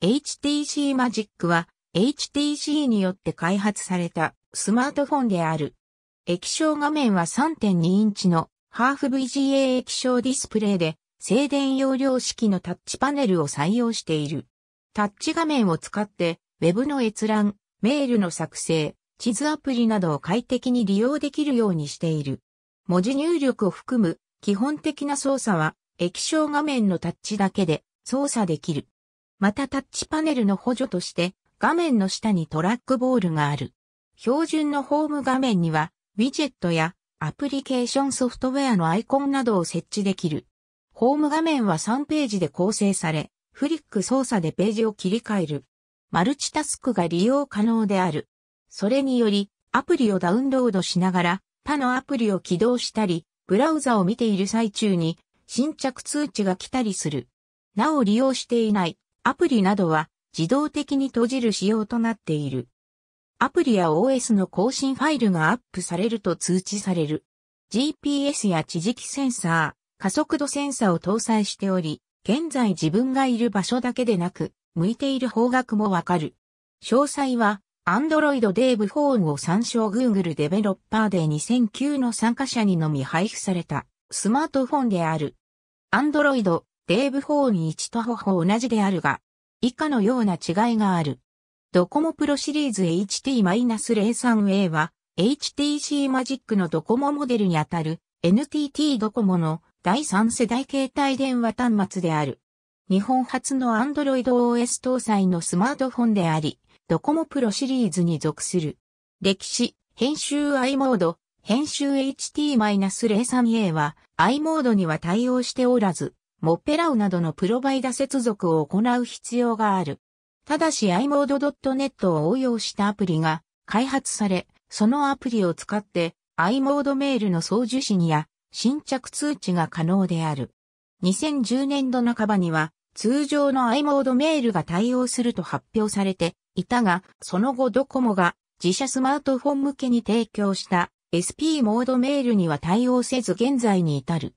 HTC Magic は HTC によって開発されたスマートフォンである。液晶画面は3.2インチのハーフ VGA 液晶ディスプレイで静電容量式のタッチパネルを採用している。タッチ画面を使って Web の閲覧、メールの作成、地図アプリなどを快適に利用できるようにしている。文字入力を含む基本的な操作は液晶画面のタッチだけで操作できる。またタッチパネルの補助として画面の下にトラックボールがある。標準のホーム画面にはウィジェットやアプリケーションソフトウェアのアイコンなどを設置できる。ホーム画面は3ページで構成され、フリック操作でページを切り替える。マルチタスクが利用可能である。それにより、アプリをダウンロードしながら、他のアプリを起動したり、ブラウザを見ている最中に、新着通知が来たりする。なお利用していないアプリなどは自動的に閉じる仕様となっている。アプリや OS の更新ファイルがアップされると通知される。GPS や地磁気センサー、加速度センサーを搭載しており、現在自分がいる場所だけでなく、向いている方角もわかる。詳細は、Android d a デーブ4を参照 Google デベロッパーで2009の参加者にのみ配布されたスマートフォンである。Android デーブーに1とほぼ同じであるが、以下のような違いがある。ドコモプロシリーズ HT-03A は HTC マジックのドコモモデルにあたる NTT ドコモの第3世代携帯電話端末である。日本初の Android OS 搭載のスマートフォンであり、ドコモプロシリーズに属する。歴史、編集 i モード、編集 HT-03A は i モードには対応しておらず、モッペラウなどのプロバイダ接続を行う必要がある。ただし iMode.net を応用したアプリが開発され、そのアプリを使って iMode メールの送受信や新着通知が可能である。2010年度半ばには通常の iMode メールが対応すると発表されていたが、その後ドコモが自社スマートフォン向けに提供した SP モードメールには対応せず現在に至る。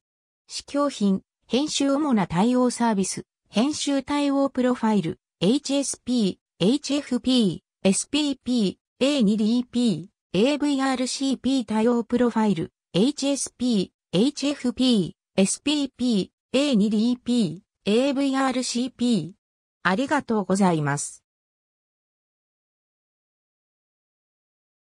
試供品、編集主な対応サービス、編集対応プロファイル、HSP、HFP、SPP、A2DP、AVRCP 対応プロファイル、HSP、HFP、SPP、A2DP、AVRCP。ありがとうございます。